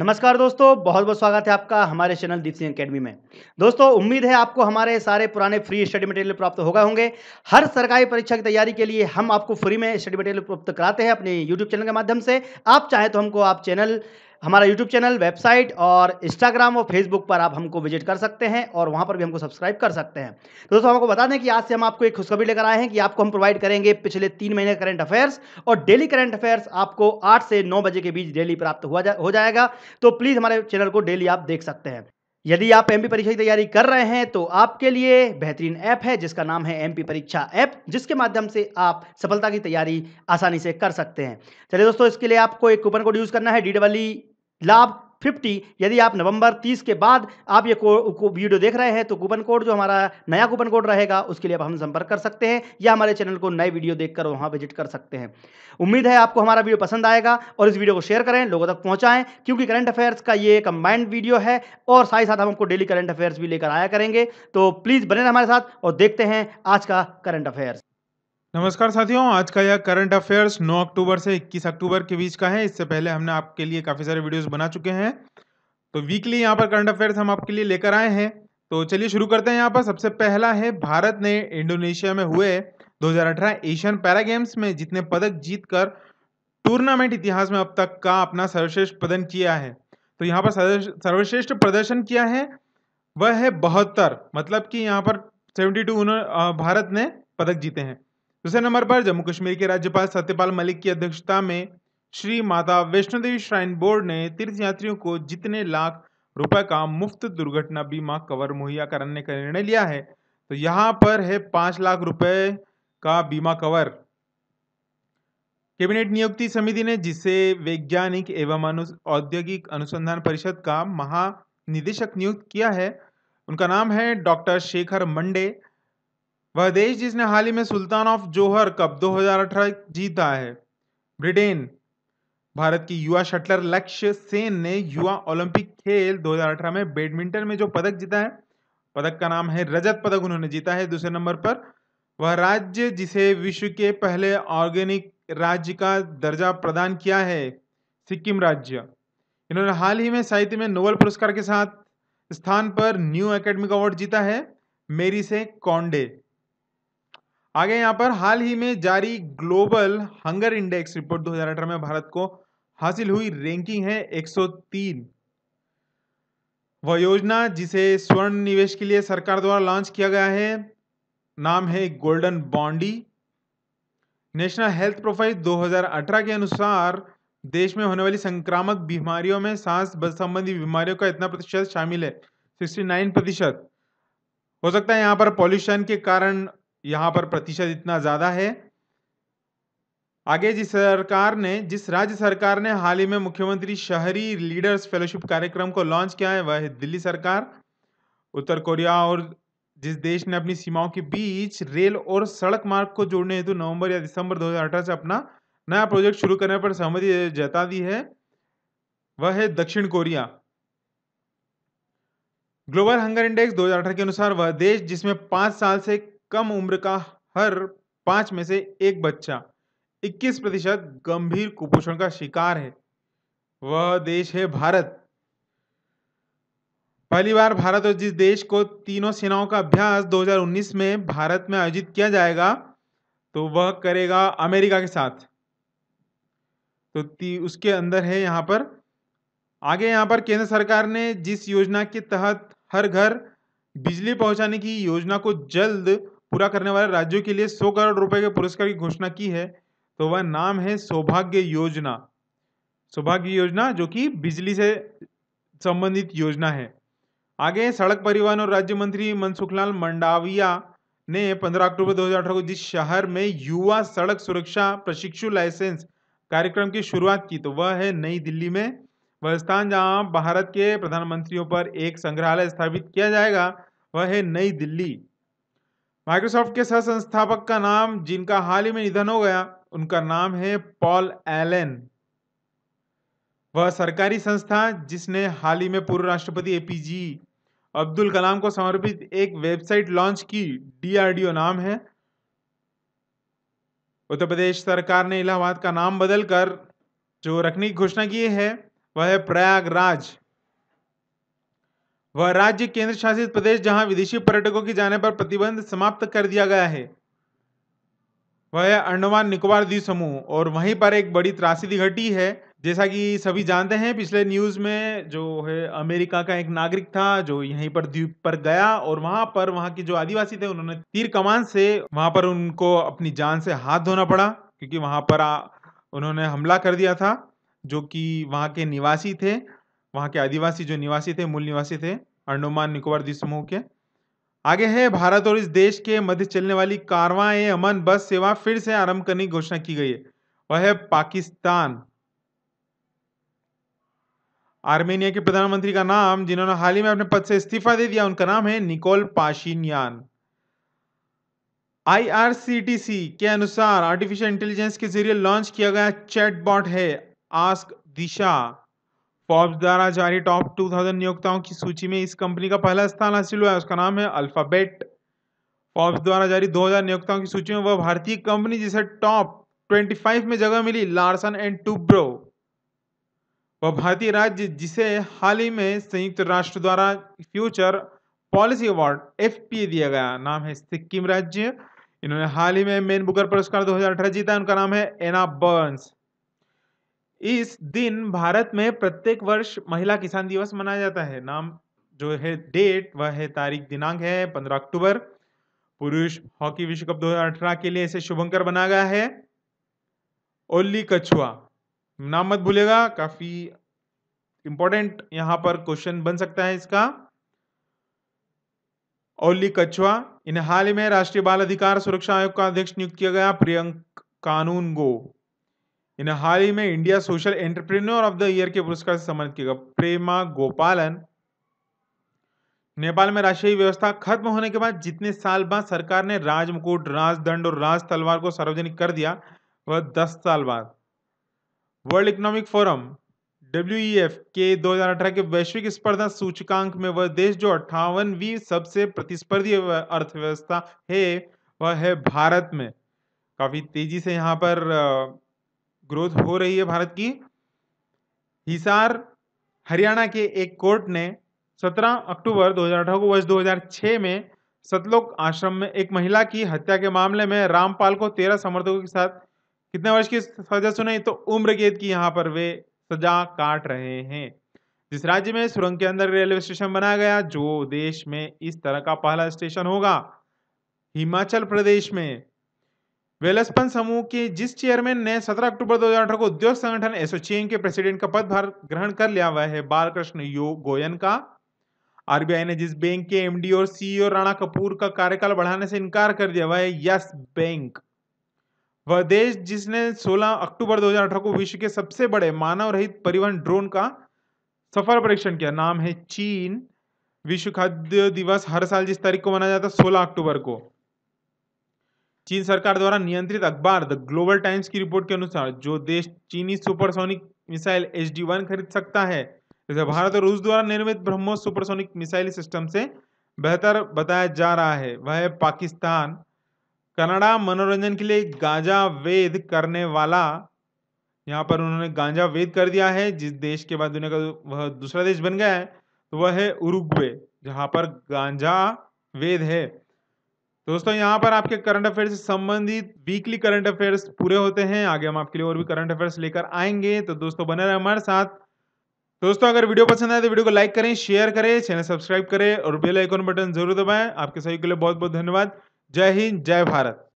नमस्कार दोस्तों बहुत बहुत स्वागत है आपका हमारे चैनल दीप सिंह अकेडमी में दोस्तों उम्मीद है आपको हमारे सारे पुराने फ्री स्टडी मटेरियल प्राप्त हो गए होंगे हर सरकारी परीक्षा की तैयारी के लिए हम आपको फ्री में स्टडी मटेरियल प्राप्त कराते हैं अपने यूट्यूब चैनल के माध्यम से आप चाहें तो हमको आप चैनल हमारा यूट्यूब चैनल वेबसाइट और इंस्टाग्राम और फेसबुक पर आप हमको विजिट कर सकते हैं और वहाँ पर भी हमको सब्सक्राइब कर सकते हैं तो दोस्तों हमको बता दें कि आज से हम आपको एक खुशखबरी लेकर आए हैं कि आपको हम प्रोवाइड करेंगे पिछले तीन महीने करंट अफेयर्स और डेली करंट अफेयर्स आपको आठ से नौ बजे के बीच डेली प्राप्त हुआ जा, हो जाएगा तो प्लीज़ हमारे चैनल को डेली आप देख सकते हैं यदि आप पी परीक्षा की तैयारी कर रहे हैं तो आपके लिए बेहतरीन ऐप है जिसका नाम है पी परीक्षा ऐप जिसके माध्यम से आप सफलता की तैयारी आसानी से कर सकते हैं चलिए दोस्तों इसके लिए आपको एक कूपन कोड यूज़ करना है डी डबल लाभ 50 यदि आप नवंबर 30 के बाद आप ये को, को वीडियो देख रहे हैं तो कूपन कोड जो हमारा नया कूपन कोड रहेगा उसके लिए आप हम संपर्क कर सकते हैं या हमारे चैनल को नए वीडियो देखकर वहाँ विजिट कर सकते हैं उम्मीद है आपको हमारा वीडियो पसंद आएगा और इस वीडियो को शेयर करें लोगों तक पहुँचाएँ क्योंकि करंट अफेयर्स का ये कंबाइंड वीडियो है और साथ ही साथ हम आपको डेली करंट अफेयर्स भी लेकर आया करेंगे तो प्लीज़ बने हमारे साथ और देखते हैं आज का करंट अफेयर्स नमस्कार साथियों आज का यह करंट अफेयर्स 9 अक्टूबर से 21 अक्टूबर के बीच का है इससे पहले हमने आपके लिए काफ़ी सारे वीडियोस बना चुके हैं तो वीकली यहाँ पर करंट अफेयर्स हम आपके लिए लेकर आए हैं तो चलिए शुरू करते हैं यहाँ पर सबसे पहला है भारत ने इंडोनेशिया में हुए 2018 एशियन पैरा गेम्स में जितने पदक जीतकर टूर्नामेंट इतिहास में अब तक का अपना सर्वश्रेष्ठ प्रदर्शन किया है तो यहाँ पर सर्वश्रेष्ठ प्रदर्शन किया है वह है बहत्तर मतलब कि यहाँ पर सेवेंटी टू भारत ने पदक जीते हैं दूसरे नंबर पर जम्मू कश्मीर के राज्यपाल सत्यपाल मलिक की अध्यक्षता में श्री माता वैष्णो देवी श्राइन बोर्ड ने तीर्थयात्रियों को जितने लाख रुपए का मुफ्त दुर्घटना बीमा कवर मुहैया कराने का निर्णय लिया है तो यहाँ पर है पांच लाख रुपए का बीमा कवर कैबिनेट नियुक्ति समिति ने जिसे वैज्ञानिक एवं औद्योगिक अनुसंधान परिषद का महानिदेशक नियुक्त किया है उनका नाम है डॉक्टर शेखर मंडे वह देश जिसने हाल ही में सुल्तान ऑफ जोहर कप 2018 जीता है ब्रिटेन भारत की युवा शटलर लक्ष्य सेन ने युवा ओलंपिक खेल 2018 में बैडमिंटन में जो पदक जीता है पदक का नाम है रजत पदक उन्होंने जीता है दूसरे नंबर पर वह राज्य जिसे विश्व के पहले ऑर्गेनिक राज्य का दर्जा प्रदान किया है सिक्किम राज्य इन्होंने हाल ही में साहित्य में नोबल पुरस्कार के साथ स्थान पर न्यू एकेडमिक अवार्ड जीता है मेरी से कॉन्डे आगे यहाँ पर हाल ही में जारी ग्लोबल हंगर इंडेक्स रिपोर्ट 2018 में भारत को हासिल हुई रैंकिंग है 103 वह योजना जिसे स्वर्ण निवेश के लिए सरकार द्वारा लॉन्च किया गया है नाम है गोल्डन बॉन्डी नेशनल हेल्थ प्रोफाइल 2018 के अनुसार देश में होने वाली संक्रामक बीमारियों में सांस संबंधी बीमारियों का इतना प्रतिशत शामिल है 69 प्रतिशत हो सकता है यहाँ पर पॉल्यूशन के कारण यहां पर प्रतिशत इतना ज़्यादा है आगे जिस सरकार ने जिस राज्य सरकार ने हाल ही में मुख्यमंत्री शहरी लीडर्स फेलोशिप कार्यक्रम को लॉन्च किया है वह है दिल्ली सरकार उत्तर कोरिया और जिस देश ने अपनी सीमाओं के बीच रेल और सड़क मार्ग को जोड़ने हेतु नवंबर या दिसंबर 2018 से अपना नया प्रोजेक्ट शुरू करने पर सहमति जता दी है वह है दक्षिण कोरिया ग्लोबल हंगर इंडेक्स 2018 के अनुसार वह देश जिसमें पांच साल से कम उम्र का हर पांच में से एक बच्चा 21 प्रतिशत गंभीर कुपोषण का शिकार है वह देश है भारत पहली बार भारत और जिस देश को तीनों सेनाओं का अभ्यास 2019 में भारत में आयोजित किया जाएगा तो वह करेगा अमेरिका के साथ तो उसके अंदर है यहाँ पर आगे यहाँ पर केंद्र सरकार ने जिस योजना के तहत हर घर बिजली पहुंचाने की योजना को जल्द पूरा करने वाले राज्यों के लिए सौ करोड़ रुपए के पुरस्कार की घोषणा की है तो वह नाम है सौभाग्य योजना सौभाग्य योजना जो कि बिजली से संबंधित योजना है आगे सड़क परिवहन और राज्य मंत्री मनसुखलाल मंडाविया ने 15 अक्टूबर 2018 को जिस शहर में युवा सड़क सुरक्षा प्रशिक्षु लाइसेंस कार्यक्रम की शुरुआत की तो वह है नई दिल्ली में वह स्थान जहां भारत के प्रधानमंत्रियों पर एक संग्रहालय स्थापित किया जाएगा वह है नई दिल्ली माइक्रोसॉफ्ट के सह संस्थापक का नाम जिनका हाल ही में निधन हो गया उनका नाम है पॉल एलन वह सरकारी संस्था जिसने हाल ही में पूर्व राष्ट्रपति एपीजी अब्दुल कलाम को समर्पित एक वेबसाइट लॉन्च की डीआरडीओ नाम है उत्तर प्रदेश सरकार ने इलाहाबाद का नाम बदलकर जो रखने की घोषणा की है वह है प्रयागराज वह राज्य केंद्र शासित प्रदेश जहां विदेशी पर्यटकों की जाने पर प्रतिबंध समाप्त कर दिया गया है वह अंडमान निकोबार द्वीप समूह और वहीं पर एक बड़ी त्रासदी घटी है जैसा कि सभी जानते हैं पिछले न्यूज़ में जो है अमेरिका का एक नागरिक था जो यहीं पर द्वीप पर गया और वहां पर वहां के जो आदिवासी थे उन्होंने तीर कमान से वहां पर उनको अपनी जान से हाथ धोना पड़ा क्योंकि वहां पर आ, उन्होंने हमला कर दिया था जो कि वहां के निवासी थे वहां के आदिवासी जो निवासी थे मूल निवासी थे अंडोमान निकोबार द्वीप समूह के आगे है भारत और इस देश के मध्य चलने वाली कारवां अमन बस सेवा फिर से आरंभ करने की घोषणा की गई है वह है पाकिस्तान आर्मेनिया के प्रधानमंत्री का नाम जिन्होंने हाल ही में अपने पद से इस्तीफा दे दिया उनका नाम है निकोल पाशिनियान आईआरसीटीसी के अनुसार आर्टिफिशियल इंटेलिजेंस के जरिए लॉन्च किया गया चैटबॉट है आस्क दिशा फॉर्ब्स द्वारा जारी टॉप 2000 नियोक्ताओं की सूची में इस कंपनी का पहला स्थान हासिल हुआ है उसका नाम है अल्फाबेट फॉर्ब्स द्वारा जारी 2000 नियोक्ताओं की सूची में वह भारतीय कंपनी जिसे टॉप 25 में जगह मिली लार्सन एंड टूब्रो वह भारतीय राज्य जिसे हाल ही में संयुक्त राष्ट्र द्वारा फ्यूचर पॉलिसी अवार्ड एफ दिया गया नाम है सिक्किम राज्य इन्होंने हाल ही में मेन बुकर पुरस्कार दो जीता उनका नाम है एना बर्न्स इस दिन भारत में प्रत्येक वर्ष महिला किसान दिवस मनाया जाता है नाम जो है डेट वह है तारीख दिनांक है पंद्रह अक्टूबर पुरुष हॉकी विश्व कप 2018 के लिए इसे शुभंकर बना गया है ओली कछुआ नाम मत भूलेगा काफी इंपॉर्टेंट यहां पर क्वेश्चन बन सकता है इसका ओली कछुआ इन्हें हाल ही में राष्ट्रीय बाल अधिकार सुरक्षा आयोग का अध्यक्ष नियुक्त किया गया प्रियंक कानून गो इन्हें हाल ही में India social entrepreneur of the year के पुरस्कार से सम्मानित किया गया प्रेमा गोपालन नेपाल में राष्ट्रीय व्यवस्था खत्म होने के बाद जितने साल बाद सरकार ने राज राजदंड और राज तलवार को सार्वजनिक कर दिया वह दस साल बाद वर्ल्ड इकोनॉमिक फोरम डब्ल्यू के 2018 के वैश्विक स्पर्धा सूचकांक में वह देश जो अट्ठावनवीं सबसे प्रतिस्पर्धी अर्थव्यवस्था है वह है भारत में काफ़ी तेजी से यहाँ पर ग्रोथ हो रही है भारत की हिसार हरियाणा के एक कोर्ट ने 17 अक्टूबर 2018 को वर्ष 2006 में सतलोक आश्रम में एक महिला की हत्या के मामले में रामपाल को तेरह समर्थकों के साथ कितने वर्ष की सजा सुनाई तो उम्र कैद की यहाँ पर वे सजा काट रहे हैं जिस राज्य में सुरंग के अंदर रेलवे स्टेशन बनाया गया जो देश में इस तरह का पहला स्टेशन होगा हिमाचल प्रदेश में वेलसपन समूह के जिस चेयरमैन ने 17 अक्टूबर 2018 को उद्योग संगठन एसोसिएशन के प्रेसिडेंट का पदभार ग्रहण कर लिया हुआ है बालकृष्ण यो गोयन का आरबीआई ने जिस बैंक के एमडी और सीईओ e राणा कपूर का कार्यकाल बढ़ाने से इनकार कर दिया हुआ है यस बैंक वह देश जिसने 16 अक्टूबर 2018 को विश्व के सबसे बड़े मानव रहित परिवहन ड्रोन का सफल परीक्षण किया नाम है चीन विश्व खाद्य दिवस हर साल जिस तारीख को मनाया जाता है सोलह अक्टूबर को चीन सरकार द्वारा नियंत्रित अखबार द ग्लोबल टाइम्स की रिपोर्ट के अनुसार जो देश चीनी supersonic missile H D one खरीद सकता है इसे भारत और रूस द्वारा निर्मित ब्रह्मोस सुपरसोनिक मिसाइल सिस्टम से बेहतर बताया जा रहा है वह पाकिस्तान कनाडा मनोरंजन के लिए गांजा वेद करने वाला यहाँ पर उन्होंने गांजा वेद कर दिया है जिस देश के बाद दुनिया का वह दूसरा देश बन गया है तो वह है उरुग्वे जहाँ पर गांजा वेद है तो दोस्तों यहाँ पर आपके करंट अफेयर से संबंधित वीकली करंट अफेयर्स पूरे होते हैं आगे हम आपके लिए और भी करंट अफेयर्स लेकर आएंगे तो दोस्तों बने रहे हमारे साथ तो दोस्तों अगर वीडियो पसंद आए तो वीडियो को लाइक करें शेयर करें चैनल सब्सक्राइब करें और बेल आइकॉन बटन जरूर दबाएं आपके सभी के लिए बहुत बहुत धन्यवाद जय हिंद जय भारत